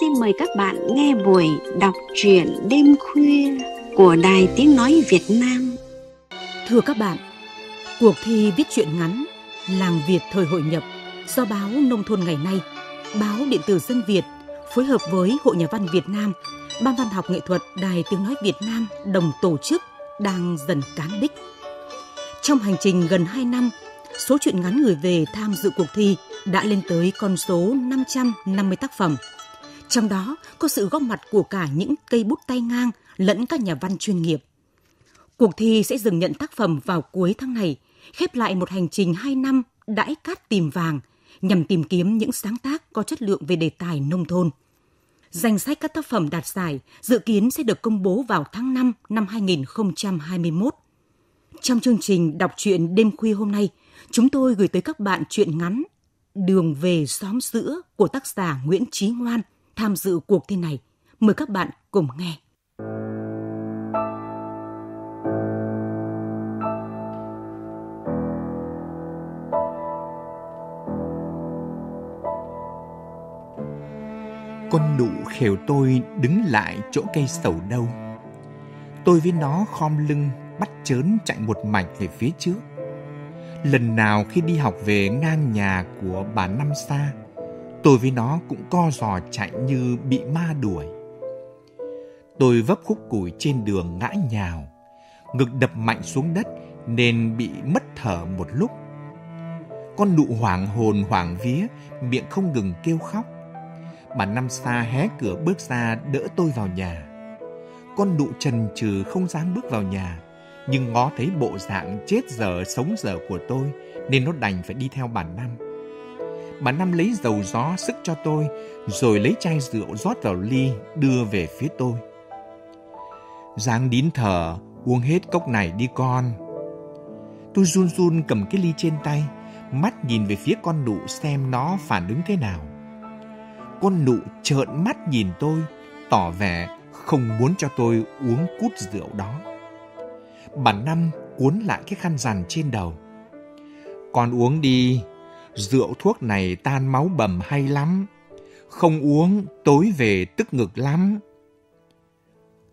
xin mời các bạn nghe buổi đọc truyện đêm khuya của Đài Tiếng Nói Việt Nam. Thưa các bạn, cuộc thi viết truyện ngắn Làng Việt thời hội nhập do báo Nông thôn ngày nay, báo điện tử dân Việt phối hợp với Hội Nhà văn Việt Nam, Ban Văn học nghệ thuật Đài Tiếng Nói Việt Nam đồng tổ chức đang dần cán đích. Trong hành trình gần 2 năm, số truyện ngắn gửi về tham dự cuộc thi đã lên tới con số 550 tác phẩm – trong đó có sự góp mặt của cả những cây bút tay ngang lẫn các nhà văn chuyên nghiệp. Cuộc thi sẽ dừng nhận tác phẩm vào cuối tháng này, khép lại một hành trình 2 năm đãi cát tìm vàng nhằm tìm kiếm những sáng tác có chất lượng về đề tài nông thôn. Danh sách các tác phẩm đạt giải dự kiến sẽ được công bố vào tháng 5 năm 2021. Trong chương trình đọc truyện đêm khuya hôm nay, chúng tôi gửi tới các bạn truyện ngắn Đường về xóm sữa của tác giả Nguyễn Chí Ngoan – tham dự cuộc thi này. Mời các bạn cùng nghe. Con nụ khều tôi đứng lại chỗ cây sầu đâu. Tôi với nó khom lưng bắt chớn chạy một mạch về phía trước. Lần nào khi đi học về ngang nhà của bà Năm Sa, tôi với nó cũng co giò chạy như bị ma đuổi. Tôi vấp khúc củi trên đường ngã nhào, ngực đập mạnh xuống đất nên bị mất thở một lúc. Con nụ hoảng hồn hoảng vía, miệng không ngừng kêu khóc. Bà Năm Sa hé cửa bước ra đỡ tôi vào nhà. Con nụ trần trừ không dám bước vào nhà, nhưng ngó thấy bộ dạng chết dở sống dở của tôi nên nó đành phải đi theo bà Năm bà Năm lấy dầu gió sức cho tôi, rồi lấy chai rượu rót vào ly, đưa về phía tôi. Giang đín thở, uống hết cốc này đi con. Tôi run run cầm cái ly trên tay, mắt nhìn về phía con nụ xem nó phản ứng thế nào. Con nụ trợn mắt nhìn tôi, tỏ vẻ không muốn cho tôi uống cút rượu đó. Bà Năm cuốn lại cái khăn rằn trên đầu. Con uống đi, rượu thuốc này tan máu bầm hay lắm. Không uống, tối về tức ngực lắm.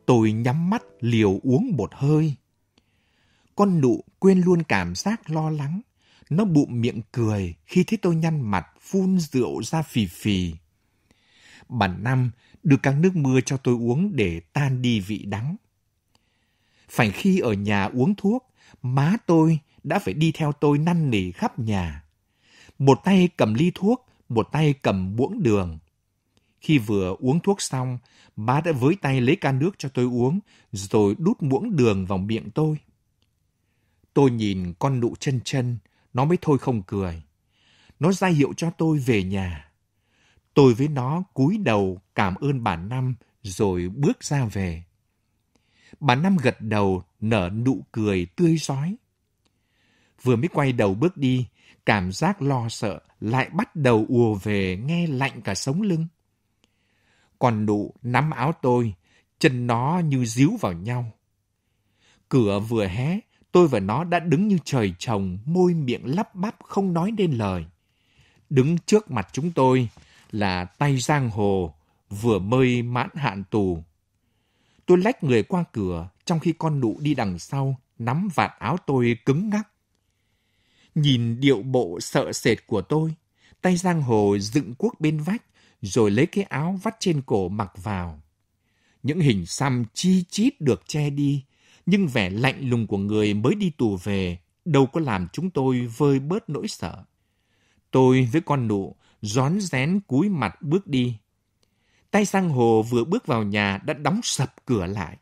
Tôi nhắm mắt liều uống một hơi. Con nụ quên luôn cảm giác lo lắng. Nó bụm miệng cười khi thấy tôi nhăn mặt phun rượu ra phì phì. Bản năm đưa các nước mưa cho tôi uống để tan đi vị đắng. Phải khi ở nhà uống thuốc, má tôi đã phải đi theo tôi năn nỉ khắp nhà một tay cầm ly thuốc, một tay cầm muỗng đường. Khi vừa uống thuốc xong, bà đã với tay lấy can nước cho tôi uống, rồi đút muỗng đường vào miệng tôi. Tôi nhìn con nụ chân chân, nó mới thôi không cười. Nó ra hiệu cho tôi về nhà. Tôi với nó cúi đầu cảm ơn bà Năm rồi bước ra về. Bà Năm gật đầu nở nụ cười tươi rói. Vừa mới quay đầu bước đi cảm giác lo sợ lại bắt đầu ùa về nghe lạnh cả sống lưng. Còn nụ nắm áo tôi, chân nó như díu vào nhau. Cửa vừa hé, tôi và nó đã đứng như trời trồng, môi miệng lắp bắp không nói nên lời. Đứng trước mặt chúng tôi là tay giang hồ, vừa mơi mãn hạn tù. Tôi lách người qua cửa, trong khi con nụ đi đằng sau, nắm vạt áo tôi cứng ngắc nhìn điệu bộ sợ sệt của tôi, tay giang hồ dựng cuốc bên vách, rồi lấy cái áo vắt trên cổ mặc vào. Những hình xăm chi chít được che đi, nhưng vẻ lạnh lùng của người mới đi tù về đâu có làm chúng tôi vơi bớt nỗi sợ. Tôi với con nụ rón rén cúi mặt bước đi. Tay sang hồ vừa bước vào nhà đã đóng sập cửa lại.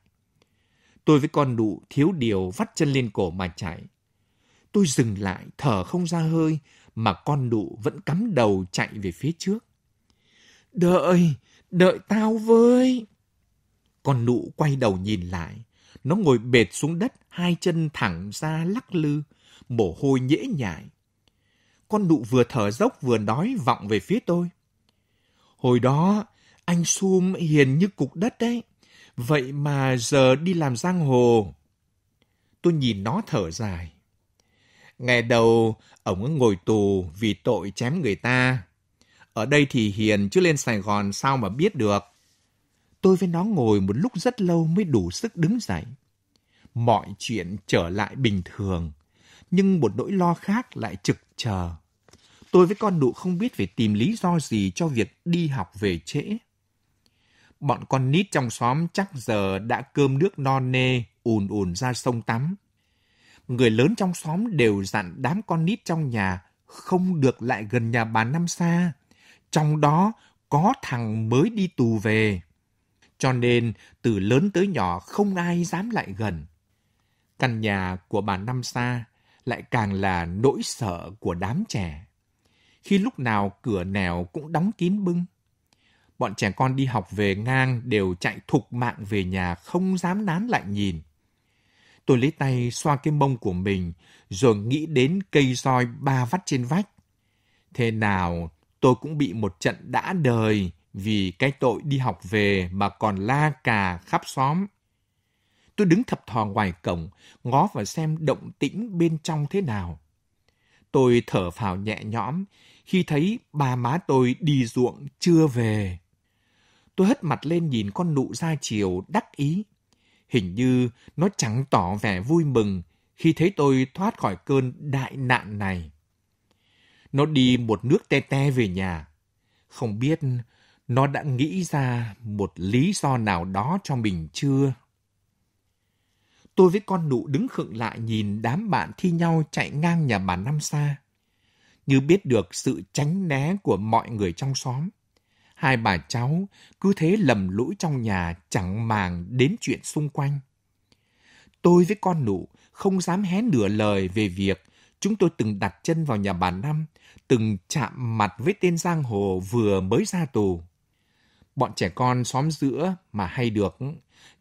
Tôi với con nụ thiếu điều vắt chân lên cổ mà chạy. Tôi dừng lại, thở không ra hơi, mà con đụ vẫn cắm đầu chạy về phía trước. Đợi, đợi tao với. Con nụ quay đầu nhìn lại. Nó ngồi bệt xuống đất, hai chân thẳng ra lắc lư, mồ hôi nhễ nhại. Con nụ vừa thở dốc vừa nói vọng về phía tôi. Hồi đó, anh Sum hiền như cục đất đấy. Vậy mà giờ đi làm giang hồ. Tôi nhìn nó thở dài. Ngày đầu, ổng ngồi tù vì tội chém người ta. Ở đây thì hiền chứ lên Sài Gòn sao mà biết được. Tôi với nó ngồi một lúc rất lâu mới đủ sức đứng dậy. Mọi chuyện trở lại bình thường, nhưng một nỗi lo khác lại trực chờ. Tôi với con nụ không biết phải tìm lý do gì cho việc đi học về trễ. Bọn con nít trong xóm chắc giờ đã cơm nước non nê, ùn ùn ra sông tắm người lớn trong xóm đều dặn đám con nít trong nhà không được lại gần nhà bà Năm Sa. Trong đó có thằng mới đi tù về. Cho nên từ lớn tới nhỏ không ai dám lại gần. Căn nhà của bà Năm Sa lại càng là nỗi sợ của đám trẻ. Khi lúc nào cửa nẻo cũng đóng kín bưng. Bọn trẻ con đi học về ngang đều chạy thục mạng về nhà không dám nán lại nhìn. Tôi lấy tay xoa cái mông của mình, rồi nghĩ đến cây roi ba vắt trên vách. Thế nào, tôi cũng bị một trận đã đời vì cái tội đi học về mà còn la cà khắp xóm. Tôi đứng thập thò ngoài cổng, ngó và xem động tĩnh bên trong thế nào. Tôi thở phào nhẹ nhõm khi thấy bà má tôi đi ruộng chưa về. Tôi hất mặt lên nhìn con nụ ra chiều đắc ý. Hình như nó chẳng tỏ vẻ vui mừng khi thấy tôi thoát khỏi cơn đại nạn này. Nó đi một nước te te về nhà. Không biết nó đã nghĩ ra một lý do nào đó cho mình chưa? Tôi với con nụ đứng khựng lại nhìn đám bạn thi nhau chạy ngang nhà bà Năm Sa. Như biết được sự tránh né của mọi người trong xóm hai bà cháu cứ thế lầm lũi trong nhà chẳng màng đến chuyện xung quanh. Tôi với con nụ không dám hé nửa lời về việc chúng tôi từng đặt chân vào nhà bà Năm, từng chạm mặt với tên giang hồ vừa mới ra tù. Bọn trẻ con xóm giữa mà hay được,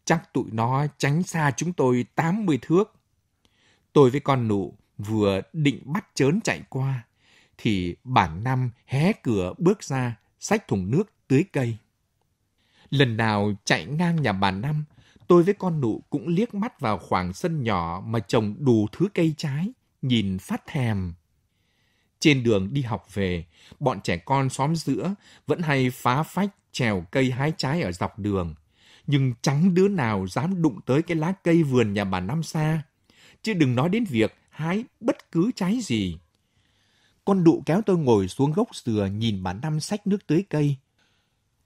chắc tụi nó tránh xa chúng tôi 80 thước. Tôi với con nụ vừa định bắt chớn chạy qua, thì bản năm hé cửa bước ra, xách thùng nước tưới cây. Lần nào chạy ngang nhà bà Năm, tôi với con nụ cũng liếc mắt vào khoảng sân nhỏ mà trồng đủ thứ cây trái, nhìn phát thèm. Trên đường đi học về, bọn trẻ con xóm giữa vẫn hay phá phách trèo cây hái trái ở dọc đường. Nhưng chẳng đứa nào dám đụng tới cái lá cây vườn nhà bà Năm xa. Chứ đừng nói đến việc hái bất cứ trái gì. Con nụ kéo tôi ngồi xuống gốc dừa nhìn bà Năm sách nước tưới cây.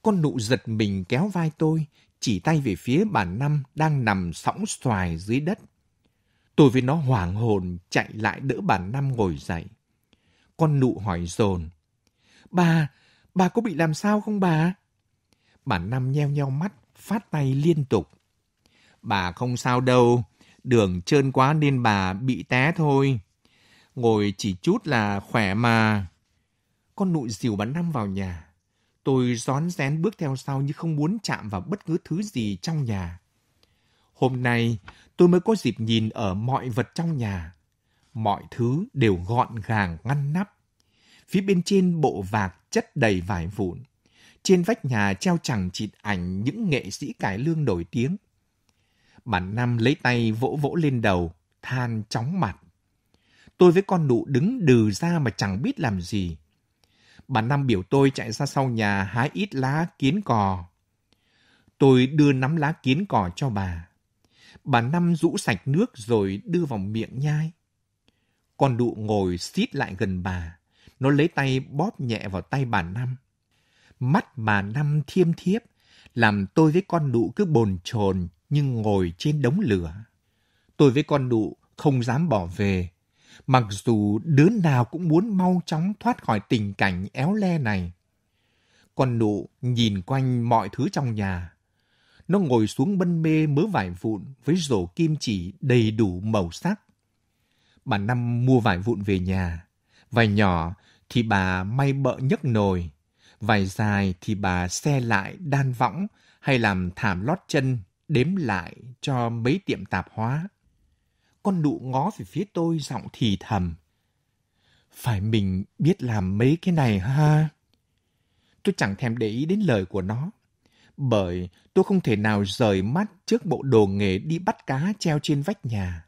Con nụ giật mình kéo vai tôi, chỉ tay về phía bà Năm đang nằm sõng xoài dưới đất. Tôi với nó hoảng hồn chạy lại đỡ bà Năm ngồi dậy. Con nụ hỏi dồn. Bà, bà có bị làm sao không bà? Bà Năm nheo nheo mắt, phát tay liên tục. Bà không sao đâu, đường trơn quá nên bà bị té thôi. Ngồi chỉ chút là khỏe mà. Con nụ dìu bắn năm vào nhà. Tôi rón rén bước theo sau như không muốn chạm vào bất cứ thứ gì trong nhà. Hôm nay, tôi mới có dịp nhìn ở mọi vật trong nhà. Mọi thứ đều gọn gàng ngăn nắp. Phía bên trên bộ vạc chất đầy vải vụn. Trên vách nhà treo chẳng chịt ảnh những nghệ sĩ cải lương nổi tiếng. Bản năm lấy tay vỗ vỗ lên đầu, than chóng mặt tôi với con nụ đứng đừ ra mà chẳng biết làm gì. Bà Năm biểu tôi chạy ra sau nhà hái ít lá kiến cò. Tôi đưa nắm lá kiến cò cho bà. Bà Năm rũ sạch nước rồi đưa vào miệng nhai. Con nụ ngồi xít lại gần bà. Nó lấy tay bóp nhẹ vào tay bà Năm. Mắt bà Năm thiêm thiếp, làm tôi với con nụ cứ bồn chồn nhưng ngồi trên đống lửa. Tôi với con nụ không dám bỏ về mặc dù đứa nào cũng muốn mau chóng thoát khỏi tình cảnh éo le này. Con nụ nhìn quanh mọi thứ trong nhà. Nó ngồi xuống bân mê mớ vải vụn với rổ kim chỉ đầy đủ màu sắc. Bà Năm mua vải vụn về nhà. vài nhỏ thì bà may bợ nhấc nồi. vài dài thì bà xe lại đan võng hay làm thảm lót chân đếm lại cho mấy tiệm tạp hóa con nụ ngó về phía tôi giọng thì thầm. Phải mình biết làm mấy cái này ha? Tôi chẳng thèm để ý đến lời của nó, bởi tôi không thể nào rời mắt trước bộ đồ nghề đi bắt cá treo trên vách nhà.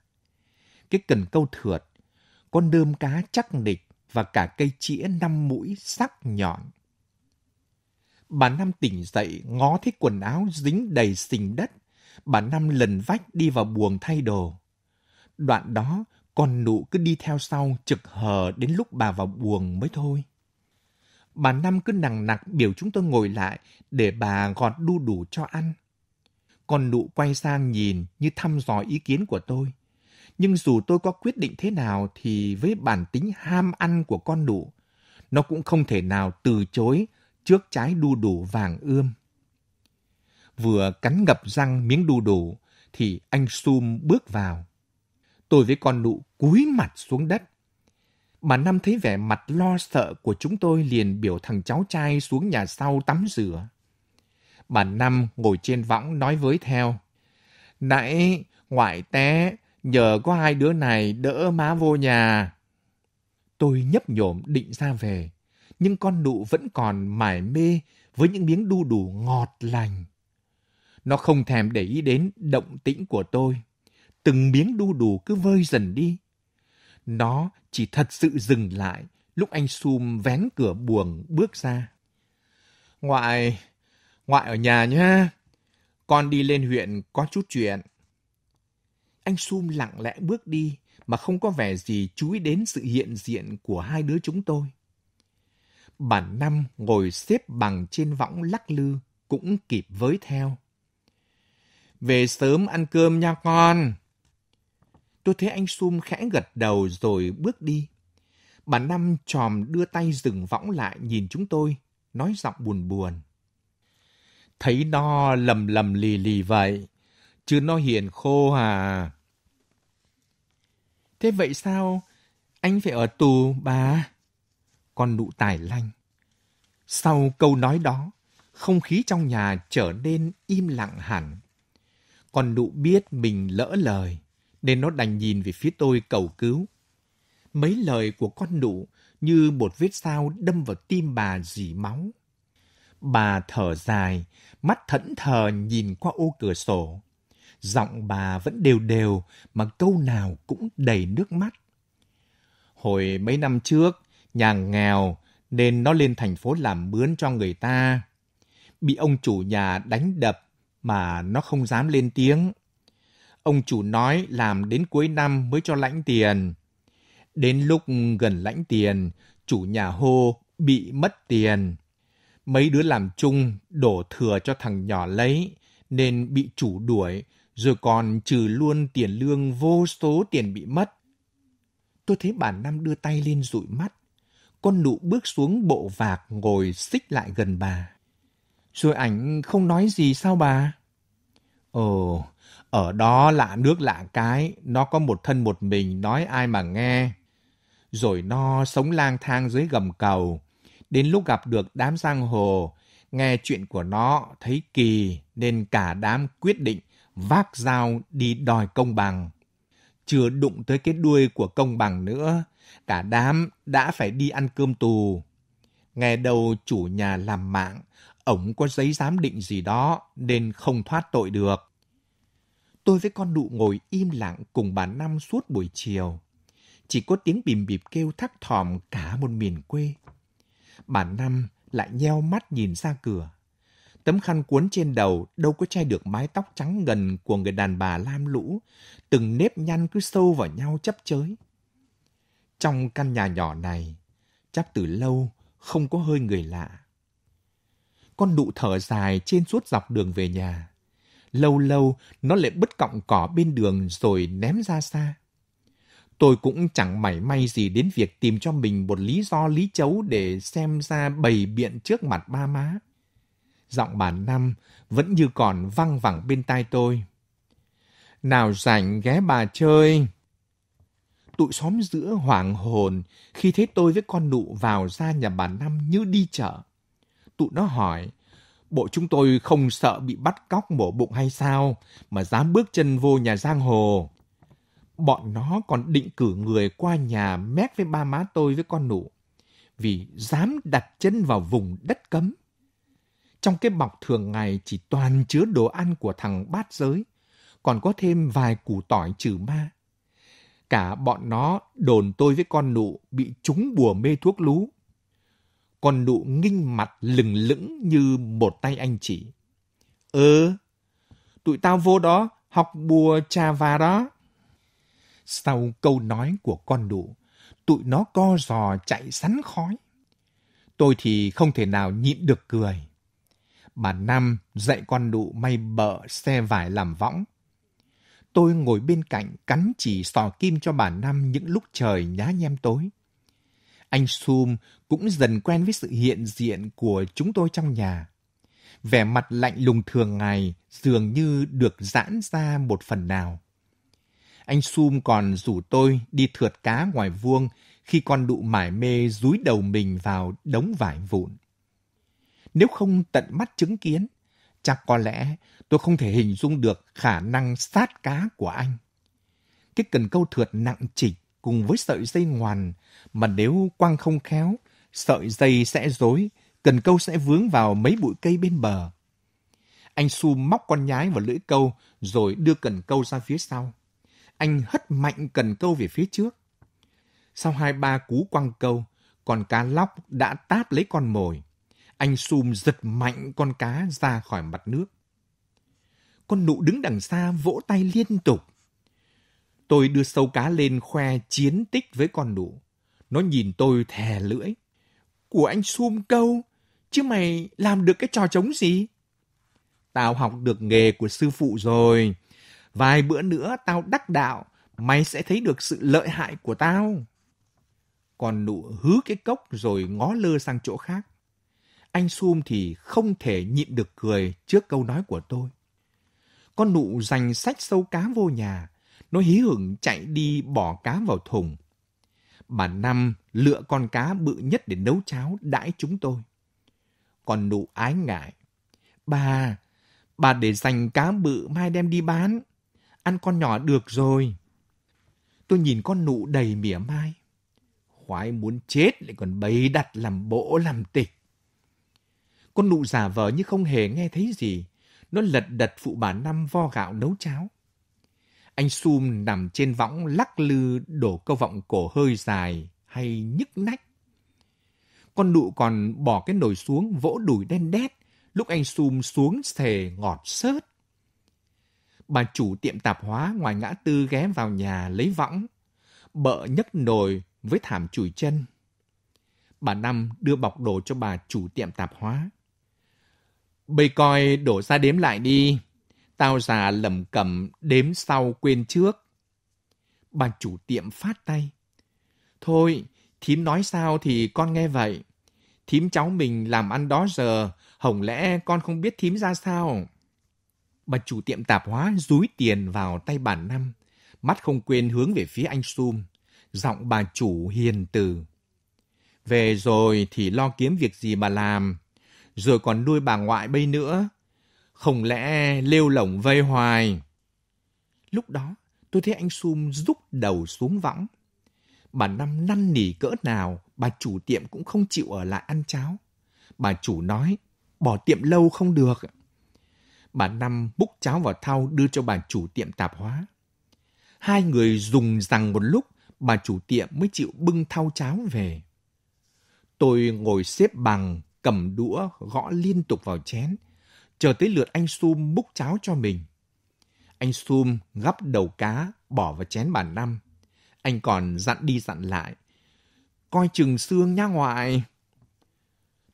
Cái cần câu thượt, con đơm cá chắc nịch và cả cây chĩa năm mũi sắc nhọn. Bà Năm tỉnh dậy ngó thấy quần áo dính đầy sình đất. Bà Năm lần vách đi vào buồng thay đồ. Đoạn đó, con nụ cứ đi theo sau trực hờ đến lúc bà vào buồng mới thôi. Bà Năm cứ nặng nặc biểu chúng tôi ngồi lại để bà gọt đu đủ cho ăn. Con nụ quay sang nhìn như thăm dò ý kiến của tôi. Nhưng dù tôi có quyết định thế nào thì với bản tính ham ăn của con nụ, nó cũng không thể nào từ chối trước trái đu đủ vàng ươm. Vừa cắn ngập răng miếng đu đủ thì anh Sum bước vào tôi với con nụ cúi mặt xuống đất. Bà Năm thấy vẻ mặt lo sợ của chúng tôi liền biểu thằng cháu trai xuống nhà sau tắm rửa. Bà Năm ngồi trên võng nói với theo. Nãy ngoại té, nhờ có hai đứa này đỡ má vô nhà. Tôi nhấp nhổm định ra về, nhưng con nụ vẫn còn mải mê với những miếng đu đủ ngọt lành. Nó không thèm để ý đến động tĩnh của tôi từng miếng đu đủ cứ vơi dần đi. Nó chỉ thật sự dừng lại lúc anh Sum vén cửa buồng bước ra. Ngoại, ngoại ở nhà nhá. Con đi lên huyện có chút chuyện. Anh Sum lặng lẽ bước đi mà không có vẻ gì chú ý đến sự hiện diện của hai đứa chúng tôi. Bản năm ngồi xếp bằng trên võng lắc lư cũng kịp với theo. Về sớm ăn cơm nha con. Tôi thấy anh Sum khẽ gật đầu rồi bước đi. Bà Năm tròm đưa tay dừng võng lại nhìn chúng tôi, nói giọng buồn buồn. Thấy nó lầm lầm lì lì vậy, chứ nó hiền khô à. Thế vậy sao? Anh phải ở tù, bà. Con nụ tài lanh. Sau câu nói đó, không khí trong nhà trở nên im lặng hẳn. Con nụ biết mình lỡ lời nên nó đành nhìn về phía tôi cầu cứu. Mấy lời của con nụ như một vết sao đâm vào tim bà dì máu. Bà thở dài, mắt thẫn thờ nhìn qua ô cửa sổ. Giọng bà vẫn đều đều mà câu nào cũng đầy nước mắt. Hồi mấy năm trước, nhà nghèo nên nó lên thành phố làm mướn cho người ta. Bị ông chủ nhà đánh đập mà nó không dám lên tiếng. Ông chủ nói làm đến cuối năm mới cho lãnh tiền. Đến lúc gần lãnh tiền, chủ nhà hô bị mất tiền. Mấy đứa làm chung đổ thừa cho thằng nhỏ lấy, nên bị chủ đuổi, rồi còn trừ luôn tiền lương vô số tiền bị mất. Tôi thấy bà Năm đưa tay lên dụi mắt. Con nụ bước xuống bộ vạc ngồi xích lại gần bà. Rồi ảnh không nói gì sao bà? Ồ, ở đó lạ nước lạ cái, nó có một thân một mình nói ai mà nghe. Rồi nó sống lang thang dưới gầm cầu. Đến lúc gặp được đám giang hồ, nghe chuyện của nó thấy kỳ nên cả đám quyết định vác dao đi đòi công bằng. Chưa đụng tới cái đuôi của công bằng nữa, cả đám đã phải đi ăn cơm tù. Nghe đầu chủ nhà làm mạng, ổng có giấy giám định gì đó nên không thoát tội được. Tôi với con đụ ngồi im lặng cùng bà Năm suốt buổi chiều. Chỉ có tiếng bìm bịp kêu thắc thòm cả một miền quê. Bà Năm lại nheo mắt nhìn ra cửa. Tấm khăn cuốn trên đầu đâu có che được mái tóc trắng ngần của người đàn bà lam lũ, từng nếp nhăn cứ sâu vào nhau chấp chới. Trong căn nhà nhỏ này, chắc từ lâu không có hơi người lạ. Con đụ thở dài trên suốt dọc đường về nhà lâu lâu nó lại bứt cọng cỏ bên đường rồi ném ra xa. Tôi cũng chẳng mảy may gì đến việc tìm cho mình một lý do lý chấu để xem ra bày biện trước mặt ba má. Giọng bà Năm vẫn như còn văng vẳng bên tai tôi. Nào rảnh ghé bà chơi. Tụi xóm giữa hoảng hồn khi thấy tôi với con nụ vào ra nhà bà Năm như đi chợ. Tụi nó hỏi, bộ chúng tôi không sợ bị bắt cóc mổ bụng hay sao mà dám bước chân vô nhà giang hồ. Bọn nó còn định cử người qua nhà mép với ba má tôi với con nụ vì dám đặt chân vào vùng đất cấm. Trong cái bọc thường ngày chỉ toàn chứa đồ ăn của thằng bát giới, còn có thêm vài củ tỏi trừ ma. Cả bọn nó đồn tôi với con nụ bị trúng bùa mê thuốc lú, con nụ nghinh mặt lừng lững như một tay anh chỉ. Ừ, tụi tao vô đó, học bùa trà và đó. Sau câu nói của con nụ, tụi nó co giò chạy sắn khói. Tôi thì không thể nào nhịn được cười. Bà Năm dạy con nụ may bợ xe vải làm võng. Tôi ngồi bên cạnh cắn chỉ sò kim cho bà Năm những lúc trời nhá nhem tối. Anh Sum cũng dần quen với sự hiện diện của chúng tôi trong nhà. Vẻ mặt lạnh lùng thường ngày dường như được giãn ra một phần nào. Anh Sum còn rủ tôi đi thượt cá ngoài vuông khi con đụ mải mê dúi đầu mình vào đống vải vụn. Nếu không tận mắt chứng kiến, chắc có lẽ tôi không thể hình dung được khả năng sát cá của anh. Cái cần câu thượt nặng chỉnh cùng với sợi dây ngoằn, mà nếu quăng không khéo, sợi dây sẽ rối, cần câu sẽ vướng vào mấy bụi cây bên bờ. Anh Su móc con nhái vào lưỡi câu rồi đưa cần câu ra phía sau. Anh hất mạnh cần câu về phía trước. Sau hai ba cú quăng câu, con cá lóc đã táp lấy con mồi. Anh Sum giật mạnh con cá ra khỏi mặt nước. Con nụ đứng đằng xa vỗ tay liên tục. Tôi đưa sâu cá lên khoe chiến tích với con đủ. Nó nhìn tôi thè lưỡi. Của anh sum câu, chứ mày làm được cái trò trống gì? Tao học được nghề của sư phụ rồi. Vài bữa nữa tao đắc đạo, mày sẽ thấy được sự lợi hại của tao. Còn nụ hứ cái cốc rồi ngó lơ sang chỗ khác. Anh Sum thì không thể nhịn được cười trước câu nói của tôi. Con nụ dành sách sâu cá vô nhà, nó hí hửng chạy đi bỏ cá vào thùng. Bà Năm lựa con cá bự nhất để nấu cháo đãi chúng tôi. Còn nụ ái ngại. Bà, bà để dành cá bự mai đem đi bán. Ăn con nhỏ được rồi. Tôi nhìn con nụ đầy mỉa mai. Khoái muốn chết lại còn bày đặt làm bộ làm tịch. Con nụ giả vờ như không hề nghe thấy gì. Nó lật đật phụ bà Năm vo gạo nấu cháo. Anh Sum nằm trên võng lắc lư đổ câu vọng cổ hơi dài hay nhức nách. Con nụ còn bỏ cái nồi xuống vỗ đùi đen đét lúc anh Sum xuống thề ngọt sớt. Bà chủ tiệm tạp hóa ngoài ngã tư ghé vào nhà lấy võng. Bợ nhấc nồi với thảm chùi chân. Bà Năm đưa bọc đồ cho bà chủ tiệm tạp hóa. Bây coi đổ ra đếm lại đi. Tao già lầm cầm đếm sau quên trước. Bà chủ tiệm phát tay. Thôi, thím nói sao thì con nghe vậy. Thím cháu mình làm ăn đó giờ, hổng lẽ con không biết thím ra sao? Bà chủ tiệm tạp hóa rúi tiền vào tay bà Năm, mắt không quên hướng về phía anh Sum, giọng bà chủ hiền từ. Về rồi thì lo kiếm việc gì mà làm, rồi còn nuôi bà ngoại bây nữa, không lẽ lêu lỏng vây hoài. Lúc đó, tôi thấy anh Sum rúc đầu xuống võng. Bà Năm năn nỉ cỡ nào, bà chủ tiệm cũng không chịu ở lại ăn cháo. Bà chủ nói, bỏ tiệm lâu không được. Bà Năm búc cháo vào thau đưa cho bà chủ tiệm tạp hóa. Hai người dùng rằng một lúc, bà chủ tiệm mới chịu bưng thau cháo về. Tôi ngồi xếp bằng, cầm đũa, gõ liên tục vào chén – chờ tới lượt anh Sum múc cháo cho mình. Anh Sum gắp đầu cá, bỏ vào chén bà Năm. Anh còn dặn đi dặn lại. Coi chừng xương nha ngoại.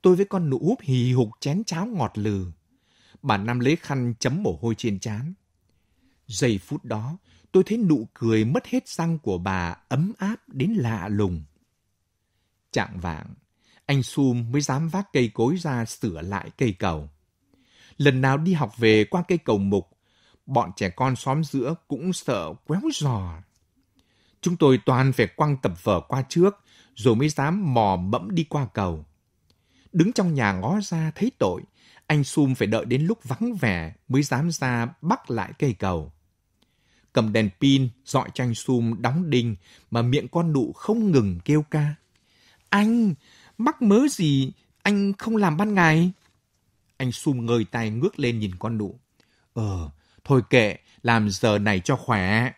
Tôi với con nụ úp hì hục chén cháo ngọt lừ. Bà Năm lấy khăn chấm mồ hôi trên trán. Giây phút đó, tôi thấy nụ cười mất hết răng của bà ấm áp đến lạ lùng. Chạng vạng, anh Sum mới dám vác cây cối ra sửa lại cây cầu. Lần nào đi học về qua cây cầu mục, bọn trẻ con xóm giữa cũng sợ quéo giò. Chúng tôi toàn phải quăng tập vở qua trước, rồi mới dám mò mẫm đi qua cầu. Đứng trong nhà ngó ra thấy tội, anh Sum phải đợi đến lúc vắng vẻ mới dám ra bắt lại cây cầu. Cầm đèn pin, dọi cho anh Sum đóng đinh mà miệng con nụ không ngừng kêu ca. Anh, mắc mớ gì anh không làm ban ngày? Anh Sum ngơi tay ngước lên nhìn con nụ. Ờ, thôi kệ, làm giờ này cho khỏe.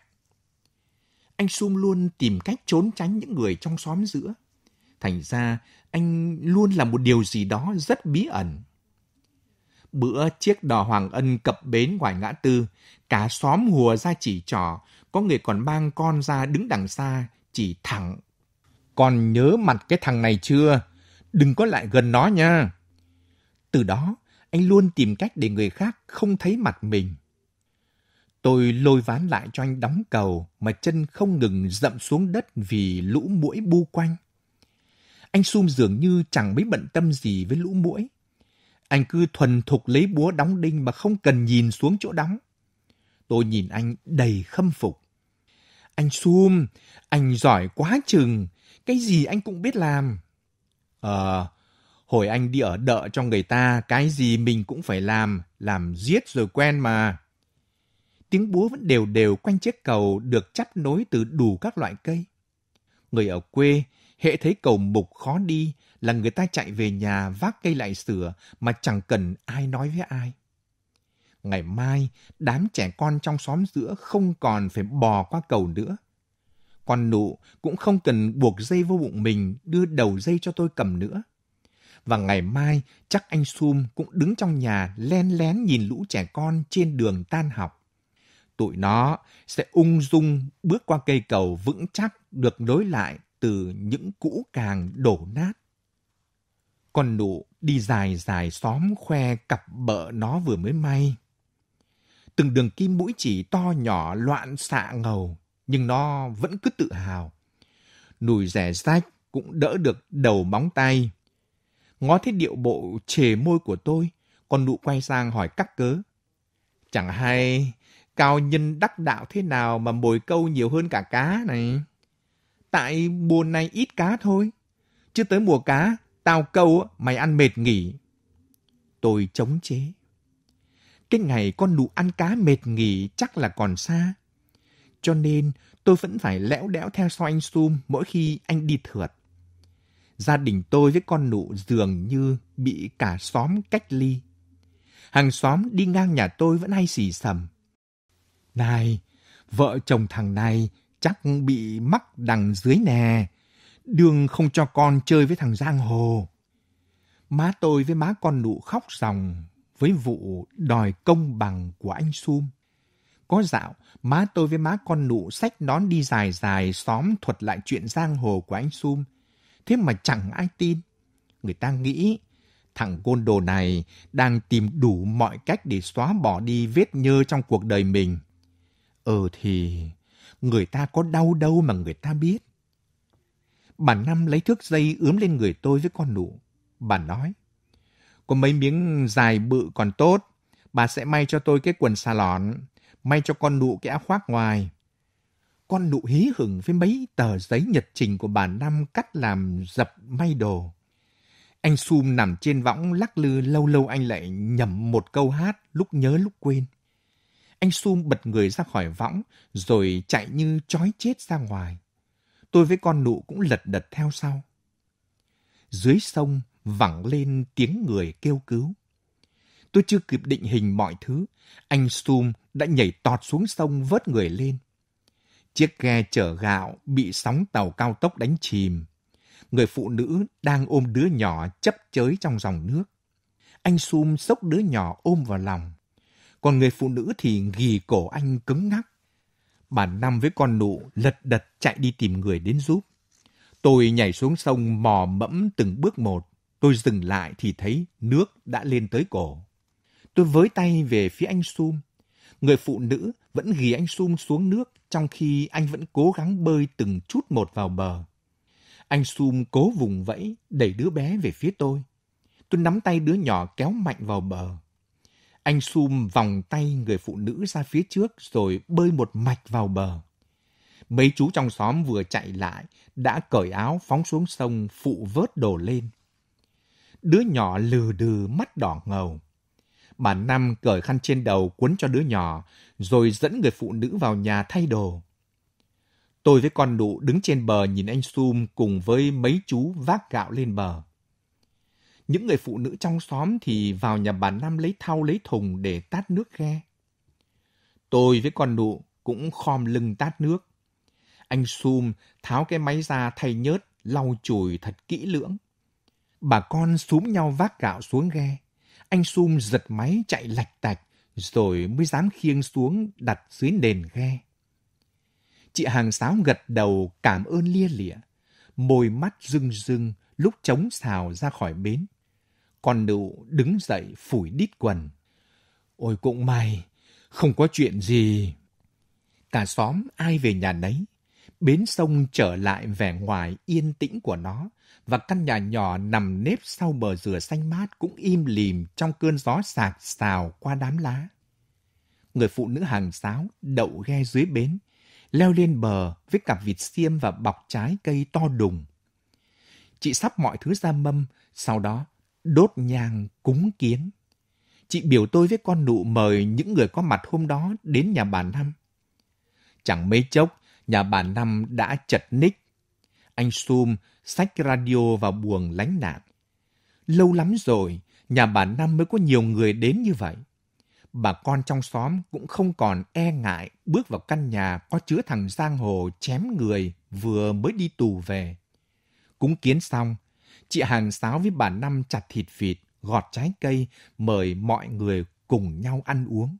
Anh Sum luôn tìm cách trốn tránh những người trong xóm giữa. Thành ra, anh luôn là một điều gì đó rất bí ẩn. Bữa chiếc đò Hoàng Ân cập bến ngoài ngã tư, cả xóm hùa ra chỉ trò, có người còn mang con ra đứng đằng xa, chỉ thẳng. Còn nhớ mặt cái thằng này chưa? Đừng có lại gần nó nha. Từ đó, anh luôn tìm cách để người khác không thấy mặt mình. Tôi lôi ván lại cho anh đóng cầu mà chân không ngừng dậm xuống đất vì lũ muỗi bu quanh. Anh sum dường như chẳng mấy bận tâm gì với lũ muỗi. Anh cứ thuần thục lấy búa đóng đinh mà không cần nhìn xuống chỗ đóng. Tôi nhìn anh đầy khâm phục. Anh sum, anh giỏi quá chừng, cái gì anh cũng biết làm. Ờ, à, Hồi anh đi ở đợ cho người ta, cái gì mình cũng phải làm, làm giết rồi quen mà. Tiếng búa vẫn đều đều quanh chiếc cầu được chắp nối từ đủ các loại cây. Người ở quê, hệ thấy cầu mục khó đi là người ta chạy về nhà vác cây lại sửa mà chẳng cần ai nói với ai. Ngày mai, đám trẻ con trong xóm giữa không còn phải bò qua cầu nữa. Con nụ cũng không cần buộc dây vô bụng mình đưa đầu dây cho tôi cầm nữa và ngày mai chắc anh Sum cũng đứng trong nhà len lén nhìn lũ trẻ con trên đường tan học. Tụi nó sẽ ung dung bước qua cây cầu vững chắc được nối lại từ những cũ càng đổ nát. Con nụ đi dài dài xóm khoe cặp bợ nó vừa mới may. Từng đường kim mũi chỉ to nhỏ loạn xạ ngầu, nhưng nó vẫn cứ tự hào. Nùi rẻ rách cũng đỡ được đầu móng tay ngó thấy điệu bộ chề môi của tôi, con nụ quay sang hỏi cắt cớ. Chẳng hay, cao nhân đắc đạo thế nào mà mồi câu nhiều hơn cả cá này. Tại mùa này ít cá thôi. Chứ tới mùa cá, tao câu mày ăn mệt nghỉ. Tôi chống chế. Cái ngày con nụ ăn cá mệt nghỉ chắc là còn xa. Cho nên tôi vẫn phải lẽo đẽo theo sau anh Sum mỗi khi anh đi thượt gia đình tôi với con nụ dường như bị cả xóm cách ly. Hàng xóm đi ngang nhà tôi vẫn hay xì sầm. Này, vợ chồng thằng này chắc bị mắc đằng dưới nè. Đường không cho con chơi với thằng Giang Hồ. Má tôi với má con nụ khóc ròng với vụ đòi công bằng của anh Sum. Có dạo, má tôi với má con nụ sách nón đi dài dài xóm thuật lại chuyện giang hồ của anh Sum – Thế mà chẳng ai tin. Người ta nghĩ thằng côn đồ này đang tìm đủ mọi cách để xóa bỏ đi vết nhơ trong cuộc đời mình. Ờ thì người ta có đau đâu mà người ta biết. Bà Năm lấy thước dây ướm lên người tôi với con nụ. Bà nói, có mấy miếng dài bự còn tốt, bà sẽ may cho tôi cái quần xà lọn, may cho con nụ cái áo khoác ngoài con nụ hí hửng với mấy tờ giấy nhật trình của bà Năm cắt làm dập may đồ. Anh Sum nằm trên võng lắc lư lâu lâu anh lại nhầm một câu hát lúc nhớ lúc quên. Anh Sum bật người ra khỏi võng rồi chạy như chói chết ra ngoài. Tôi với con nụ cũng lật đật theo sau. Dưới sông vẳng lên tiếng người kêu cứu. Tôi chưa kịp định hình mọi thứ, anh Sum đã nhảy tọt xuống sông vớt người lên. Chiếc ghe chở gạo bị sóng tàu cao tốc đánh chìm. Người phụ nữ đang ôm đứa nhỏ chấp chới trong dòng nước. Anh Sum xốc đứa nhỏ ôm vào lòng. Còn người phụ nữ thì ghì cổ anh cứng ngắc. Bà Năm với con nụ lật đật chạy đi tìm người đến giúp. Tôi nhảy xuống sông mò mẫm từng bước một. Tôi dừng lại thì thấy nước đã lên tới cổ. Tôi với tay về phía anh Sum. Người phụ nữ vẫn ghì anh Sum xuống nước trong khi anh vẫn cố gắng bơi từng chút một vào bờ. Anh Sum cố vùng vẫy, đẩy đứa bé về phía tôi. Tôi nắm tay đứa nhỏ kéo mạnh vào bờ. Anh Sum vòng tay người phụ nữ ra phía trước rồi bơi một mạch vào bờ. Mấy chú trong xóm vừa chạy lại, đã cởi áo phóng xuống sông phụ vớt đồ lên. Đứa nhỏ lừ đừ mắt đỏ ngầu. Bà Năm cởi khăn trên đầu cuốn cho đứa nhỏ rồi dẫn người phụ nữ vào nhà thay đồ. Tôi với con nụ đứng trên bờ nhìn anh Sum cùng với mấy chú vác gạo lên bờ. Những người phụ nữ trong xóm thì vào nhà bà Năm lấy thau lấy thùng để tát nước ghe. Tôi với con nụ cũng khom lưng tát nước. Anh Sum tháo cái máy ra thay nhớt, lau chùi thật kỹ lưỡng. Bà con súm nhau vác gạo xuống ghe. Anh Sum giật máy chạy lạch tạch rồi mới dám khiêng xuống đặt dưới nền ghe. Chị hàng sáo gật đầu cảm ơn lia lịa, môi mắt rưng rưng lúc chống xào ra khỏi bến. con nụ đứng dậy phủi đít quần. Ôi cũng may, không có chuyện gì. Cả xóm ai về nhà nấy, bến sông trở lại vẻ ngoài yên tĩnh của nó và căn nhà nhỏ nằm nếp sau bờ dừa xanh mát cũng im lìm trong cơn gió sạc xào qua đám lá. Người phụ nữ hàng xáo đậu ghe dưới bến, leo lên bờ với cặp vịt xiêm và bọc trái cây to đùng. Chị sắp mọi thứ ra mâm, sau đó đốt nhang cúng kiến. Chị biểu tôi với con nụ mời những người có mặt hôm đó đến nhà bà Năm. Chẳng mấy chốc, nhà bà Năm đã chật ních anh Sum sách radio vào buồng lánh nạn. Lâu lắm rồi, nhà bà Năm mới có nhiều người đến như vậy. Bà con trong xóm cũng không còn e ngại bước vào căn nhà có chứa thằng Giang Hồ chém người vừa mới đi tù về. Cúng kiến xong, chị hàng sáo với bà Năm chặt thịt vịt, gọt trái cây, mời mọi người cùng nhau ăn uống.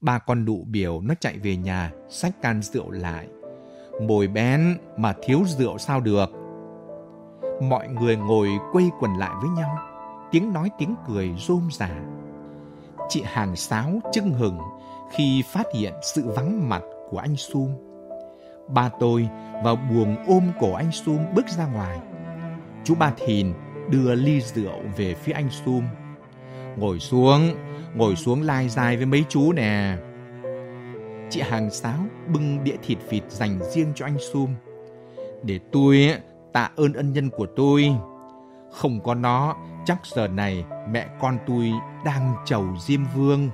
Ba con đụ biểu nó chạy về nhà, xách can rượu lại, mồi bén mà thiếu rượu sao được. Mọi người ngồi quây quần lại với nhau, tiếng nói tiếng cười rôm rả. Chị hàng sáo chưng hừng khi phát hiện sự vắng mặt của anh Sum. Ba tôi vào buồng ôm cổ anh Sum bước ra ngoài. Chú Ba Thìn đưa ly rượu về phía anh Sum. Ngồi xuống, ngồi xuống lai dài với mấy chú nè chị hàng sáo bưng đĩa thịt vịt dành riêng cho anh Sum. Để tôi tạ ơn ân nhân của tôi. Không có nó, chắc giờ này mẹ con tôi đang chầu Diêm Vương.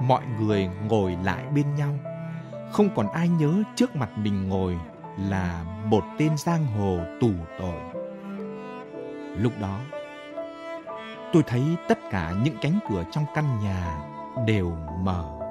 Mọi người ngồi lại bên nhau. Không còn ai nhớ trước mặt mình ngồi là một tên giang hồ tù tội. Lúc đó, tôi thấy tất cả những cánh cửa trong căn nhà đều mở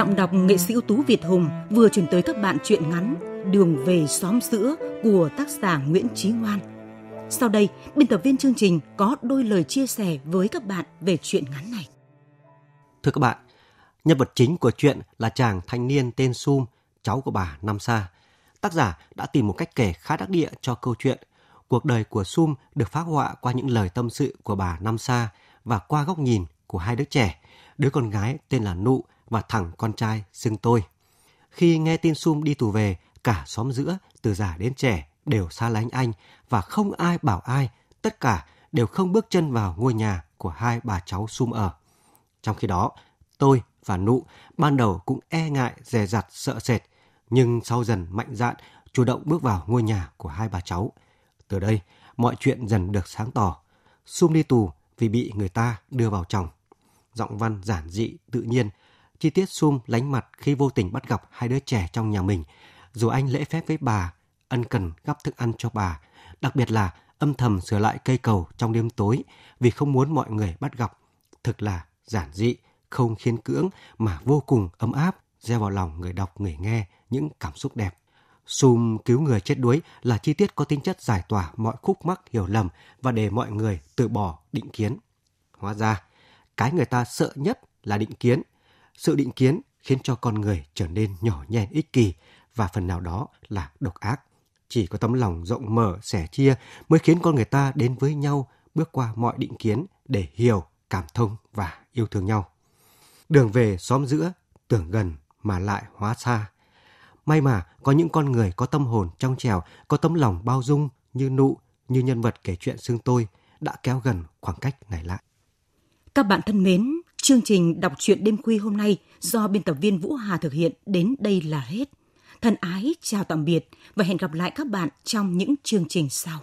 Giọng đọc nghệ sĩ ưu tú Việt Hùng vừa chuyển tới các bạn truyện ngắn Đường về xóm sữa của tác giả Nguyễn Chí Ngoan. Sau đây, biên tập viên chương trình có đôi lời chia sẻ với các bạn về truyện ngắn này. Thưa các bạn, nhân vật chính của truyện là chàng thanh niên tên Sum, cháu của bà Nam Sa. Tác giả đã tìm một cách kể khá đắc địa cho câu chuyện. Cuộc đời của Sum được phát họa qua những lời tâm sự của bà Nam Sa và qua góc nhìn của hai đứa trẻ, đứa con gái tên là Nụ và thẳng con trai xưng tôi. Khi nghe tin Sum đi tù về, cả xóm giữa, từ già đến trẻ đều xa lánh anh và không ai bảo ai, tất cả đều không bước chân vào ngôi nhà của hai bà cháu Sum ở. Trong khi đó, tôi và Nụ ban đầu cũng e ngại, dè dặt, sợ sệt, nhưng sau dần mạnh dạn, chủ động bước vào ngôi nhà của hai bà cháu. Từ đây, mọi chuyện dần được sáng tỏ. Sum đi tù vì bị người ta đưa vào chồng. Giọng văn giản dị, tự nhiên, Chi tiết Sum lánh mặt khi vô tình bắt gặp hai đứa trẻ trong nhà mình, dù anh lễ phép với bà, ân cần gắp thức ăn cho bà, đặc biệt là âm thầm sửa lại cây cầu trong đêm tối vì không muốn mọi người bắt gặp. Thực là giản dị, không khiến cưỡng mà vô cùng ấm áp, gieo vào lòng người đọc người nghe những cảm xúc đẹp. Sum cứu người chết đuối là chi tiết có tính chất giải tỏa mọi khúc mắc hiểu lầm và để mọi người từ bỏ định kiến. Hóa ra, cái người ta sợ nhất là định kiến. Sự định kiến khiến cho con người trở nên nhỏ nhen ích kỷ và phần nào đó là độc ác. Chỉ có tấm lòng rộng mở, sẻ chia mới khiến con người ta đến với nhau, bước qua mọi định kiến để hiểu, cảm thông và yêu thương nhau. Đường về xóm giữa, tưởng gần mà lại hóa xa. May mà có những con người có tâm hồn trong trẻo, có tấm lòng bao dung như nụ, như nhân vật kể chuyện xương tôi đã kéo gần khoảng cách này lại. Các bạn thân mến, Chương trình đọc truyện đêm khuya hôm nay do biên tập viên Vũ Hà thực hiện đến đây là hết. Thân ái chào tạm biệt và hẹn gặp lại các bạn trong những chương trình sau.